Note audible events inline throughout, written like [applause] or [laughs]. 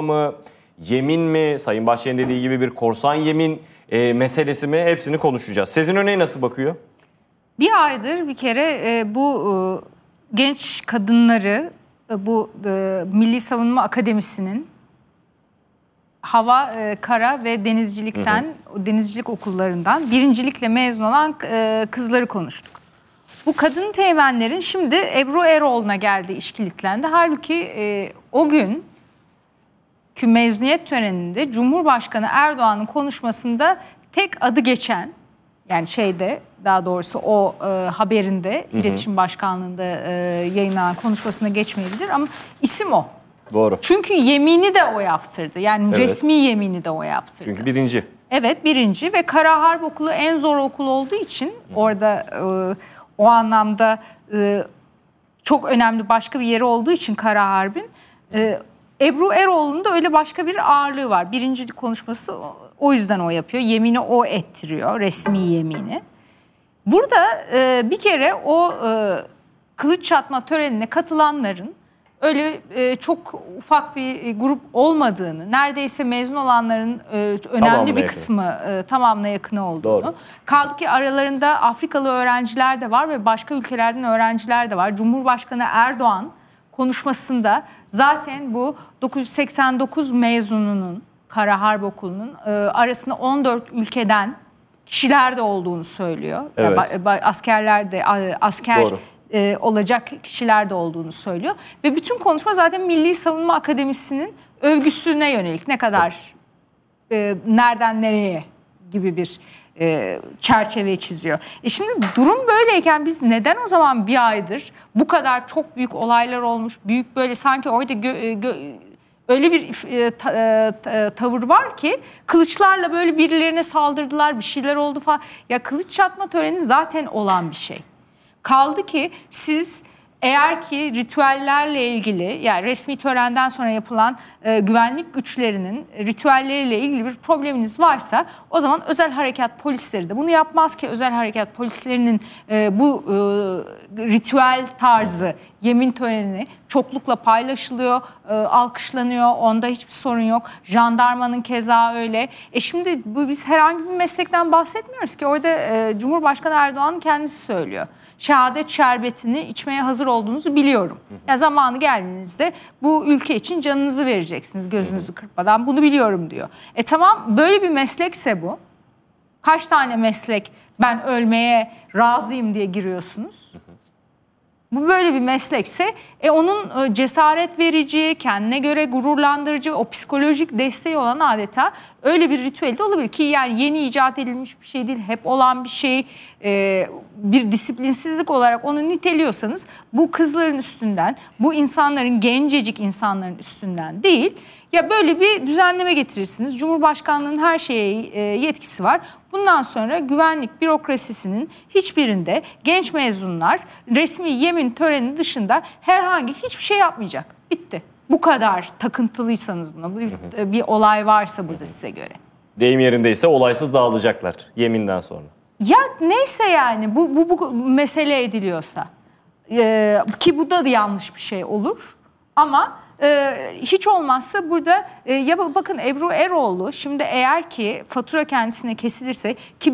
mı, yemin mi, Sayın Bahçeli'nin dediği gibi bir korsan yemin e, meselesi mi hepsini konuşacağız. sizin Öney nasıl bakıyor? Bir aydır bir kere e, bu e, genç kadınları e, bu e, Milli Savunma Akademisi'nin hava, e, kara ve denizcilikten, hı hı. denizcilik okullarından birincilikle mezun olan e, kızları konuştuk. Bu kadın teğmenlerin şimdi Ebru Eroğlu'na geldi işkiliklendi Halbuki e, o gün ki mezuniyet töreninde Cumhurbaşkanı Erdoğan'ın konuşmasında tek adı geçen yani şeyde daha doğrusu o e, haberinde hı hı. iletişim başkanlığında e, yayınlanan konuşmasına geçmeyebilir ama isim o. Doğru. Çünkü yemini de o yaptırdı. Yani evet. resmi yemini de o yaptırdı. Çünkü birinci. Evet birinci ve Kara Harp Okulu en zor okul olduğu için hı. orada e, o anlamda e, çok önemli başka bir yeri olduğu için Kara Harp'in e, Ebru Eroğlu'nun da öyle başka bir ağırlığı var. Birinci konuşması o yüzden o yapıyor. Yemini o ettiriyor, resmi yemini. Burada e, bir kere o e, kılıç çatma törenine katılanların öyle e, çok ufak bir e, grup olmadığını, neredeyse mezun olanların e, önemli tamamına bir yakın. kısmı e, tamamına yakın olduğunu. Doğru. Kaldı ki aralarında Afrikalı öğrenciler de var ve başka ülkelerden öğrenciler de var. Cumhurbaşkanı Erdoğan konuşmasında Zaten bu 989 mezununun Kara Harp Okulu'nun e, arasında 14 ülkeden kişiler de olduğunu söylüyor. Evet. Askerler de asker E, olacak kişiler de olduğunu söylüyor ve bütün konuşma zaten Milli Savunma Akademisi'nin övgüsüne yönelik ne kadar evet. e, nereden nereye gibi bir e, çerçeve çiziyor. E şimdi durum böyleyken biz neden o zaman bir aydır bu kadar çok büyük olaylar olmuş, büyük böyle sanki orada gö, e, gö, öyle bir e, e, ta, e, tavır var ki kılıçlarla böyle birilerine saldırdılar, bir şeyler oldu falan. Ya kılıç çatma töreni zaten olan bir şey. Kaldı ki siz eğer ki ritüellerle ilgili yani resmi törenden sonra yapılan e, güvenlik güçlerinin ritüelleriyle ilgili bir probleminiz varsa o zaman özel harekat polisleri de bunu yapmaz ki özel harekat polislerinin e, bu e, ritüel tarzı yemin töreni çoklukla paylaşılıyor, e, alkışlanıyor. Onda hiçbir sorun yok. Jandarmanın keza öyle. E şimdi bu biz herhangi bir meslekten bahsetmiyoruz ki. Orada e, Cumhurbaşkanı Erdoğan kendisi söylüyor şehadet şerbetini içmeye hazır olduğunuzu biliyorum. Hı hı. Ya zamanı geldiğinizde bu ülke için canınızı vereceksiniz gözünüzü hı hı. kırpmadan. Bunu biliyorum diyor. E tamam böyle bir meslekse bu. Kaç tane meslek ben ölmeye razıyım diye giriyorsunuz? Hı hı. Bu böyle bir meslekse e, onun e, cesaret verici, kendine göre gururlandırıcı, o psikolojik desteği olan adeta öyle bir ritüel de olabilir ki yani yeni icat edilmiş bir şey değil, hep olan bir şey, e, bir disiplinsizlik olarak onu niteliyorsanız bu kızların üstünden, bu insanların gencecik insanların üstünden değil, ya böyle bir düzenleme getirirsiniz. Cumhurbaşkanlığının her şeye e, yetkisi var. Bundan sonra güvenlik bürokrasisinin hiçbirinde genç mezunlar resmi yemin töreni dışında herhangi hiçbir şey yapmayacak. Bitti. Bu kadar takıntılıysanız buna bir, bir olay varsa burada size göre. Deyim yerindeyse olaysız dağılacaklar yeminden sonra. Ya neyse yani bu, bu, bu mesele ediliyorsa. Ee, ki bu da yanlış bir şey olur. Ama ee, hiç olmazsa burada e, ya bakın Ebru Eroğlu şimdi eğer ki fatura kendisine kesilirse ki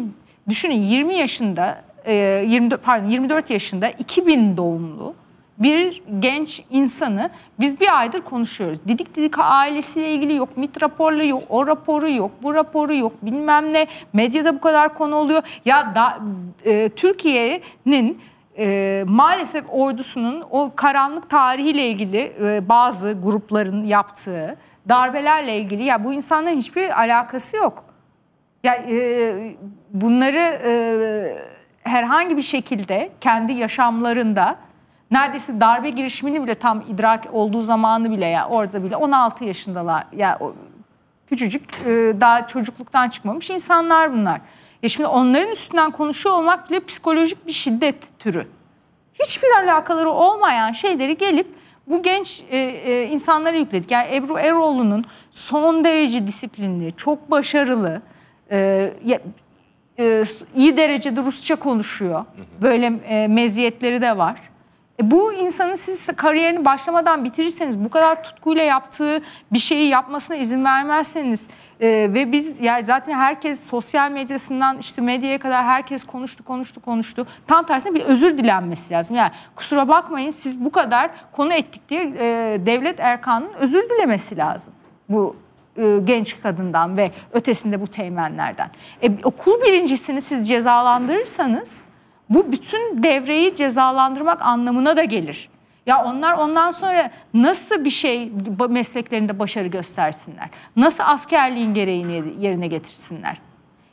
düşünün 20 yaşında 24 e, pardon 24 yaşında 2000 doğumlu bir genç insanı biz bir aydır konuşuyoruz. Didik didik ailesiyle ilgili yok, MIT raporu yok, o raporu yok, bu raporu yok, bilmem ne. Medyada bu kadar konu oluyor. Ya da e, Türkiye'nin e, maalesef ordusunun o karanlık tarihiyle ilgili e, bazı grupların yaptığı darbelerle ilgili ya bu insanların hiçbir alakası yok. Ya e, bunları e, herhangi bir şekilde kendi yaşamlarında neredeyse darbe girişimini bile tam idrak olduğu zamanı bile ya orada bile 16 yaşındalar ya o, küçücük e, daha çocukluktan çıkmamış insanlar bunlar. Ya e şimdi onların üstünden konuşuyor olmak bile psikolojik bir şiddet türü hiçbir alakaları olmayan şeyleri gelip bu genç e, e, insanlara yükledik. Yani Ebru Eroğlu'nun son derece disiplinli, çok başarılı, e, e, iyi derecede Rusça konuşuyor. Böyle e, meziyetleri de var. E bu insanın siz kariyerini başlamadan bitirirseniz bu kadar tutkuyla yaptığı bir şeyi yapmasına izin vermezseniz e, ve biz yani zaten herkes sosyal medyasından işte medyaya kadar herkes konuştu konuştu konuştu. Tam tersine bir özür dilenmesi lazım. Yani kusura bakmayın siz bu kadar konu ettik diye e, Devlet Erkan'ın özür dilemesi lazım. Bu e, genç kadından ve ötesinde bu teğmenlerden. E, okul birincisini siz cezalandırırsanız bu bütün devreyi cezalandırmak anlamına da gelir. Ya onlar ondan sonra nasıl bir şey mesleklerinde başarı göstersinler? Nasıl askerliğin gereğini yerine getirsinler?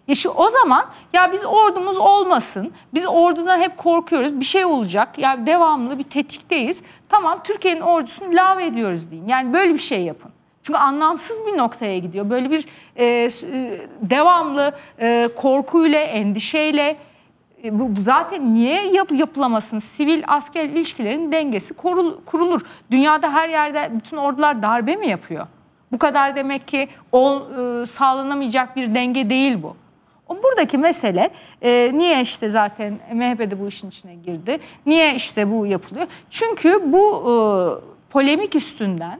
Ya e şu, o zaman ya biz ordumuz olmasın. Biz orduna hep korkuyoruz. Bir şey olacak. Ya yani devamlı bir tetikteyiz. Tamam Türkiye'nin ordusunu lave ediyoruz deyin. Yani böyle bir şey yapın. Çünkü anlamsız bir noktaya gidiyor. Böyle bir e, e devamlı e, korkuyla, endişeyle, e, bu zaten niye yap, yapılamasın? Sivil asker ilişkilerin dengesi korul, kurulur. Dünyada her yerde bütün ordular darbe mi yapıyor? Bu kadar demek ki ol, e, sağlanamayacak bir denge değil bu. Buradaki mesele e, niye işte zaten MHP de bu işin içine girdi? Niye işte bu yapılıyor? Çünkü bu e, polemik üstünden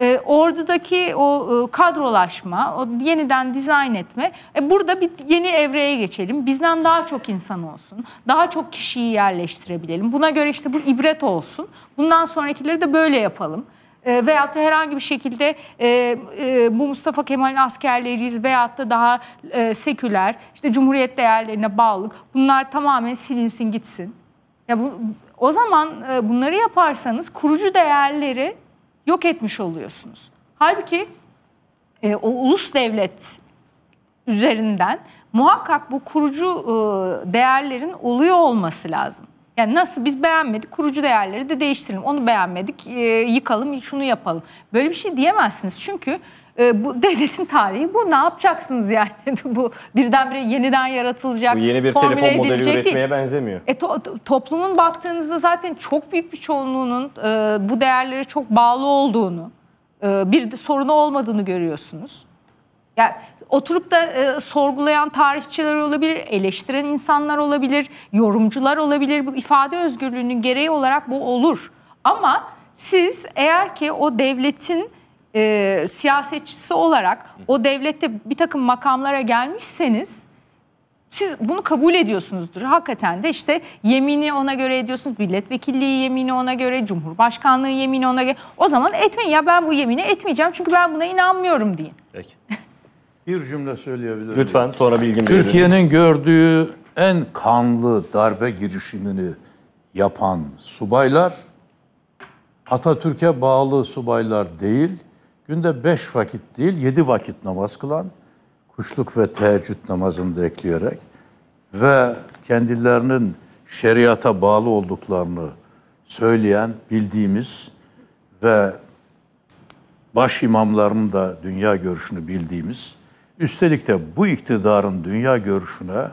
e, ee, ordudaki o e, kadrolaşma, o yeniden dizayn etme. E, burada bir yeni evreye geçelim. Bizden daha çok insan olsun. Daha çok kişiyi yerleştirebilelim. Buna göre işte bu ibret olsun. Bundan sonrakileri de böyle yapalım. E, veyahut da herhangi bir şekilde e, e, bu Mustafa Kemal'in askerleriyiz veyahut da daha e, seküler, işte cumhuriyet değerlerine bağlılık. Bunlar tamamen silinsin gitsin. Ya bu, o zaman e, bunları yaparsanız kurucu değerleri yok etmiş oluyorsunuz. Halbuki e, o ulus devlet üzerinden muhakkak bu kurucu e, değerlerin oluyor olması lazım. Yani nasıl biz beğenmedik kurucu değerleri de değiştirelim. Onu beğenmedik e, yıkalım şunu yapalım. Böyle bir şey diyemezsiniz. Çünkü e, bu [laughs] devletin tarihi bu. Ne yapacaksınız yani? [laughs] bu birdenbire yeniden yaratılacak. Bu yeni bir telefon modeli üretmeye değil. benzemiyor. E, to, toplumun baktığınızda zaten çok büyük bir çoğunluğunun e, bu değerlere çok bağlı olduğunu, e, bir sorunu olmadığını görüyorsunuz. Yani oturup da e, sorgulayan tarihçiler olabilir, eleştiren insanlar olabilir, yorumcular olabilir. Bu ifade özgürlüğünün gereği olarak bu olur. Ama siz eğer ki o devletin e, siyasetçisi olarak o devlette bir takım makamlara gelmişseniz siz bunu kabul ediyorsunuzdur. Hakikaten de işte yemini ona göre ediyorsunuz. Milletvekilliği yemini ona göre, Cumhurbaşkanlığı yemini ona göre. O zaman etmeyin ya ben bu yemini etmeyeceğim çünkü ben buna inanmıyorum deyin. Peki. [laughs] bir cümle söyleyebilirim. Lütfen sonra bilgimi Türkiye'nin gördüğü en kanlı darbe girişimini yapan subaylar Atatürk'e bağlı subaylar değil, Günde beş vakit değil, yedi vakit namaz kılan, kuşluk ve teheccüd namazını da ekleyerek ve kendilerinin şeriata bağlı olduklarını söyleyen, bildiğimiz ve baş imamlarının da dünya görüşünü bildiğimiz, üstelik de bu iktidarın dünya görüşüne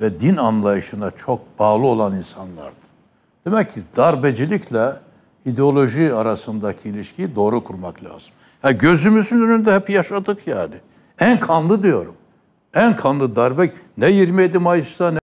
ve din anlayışına çok bağlı olan insanlardı. Demek ki darbecilikle ideoloji arasındaki ilişkiyi doğru kurmak lazım. Ya gözümüzün önünde hep yaşadık yani. En kanlı diyorum. En kanlı darbe ne 27 Mayıs'ta ne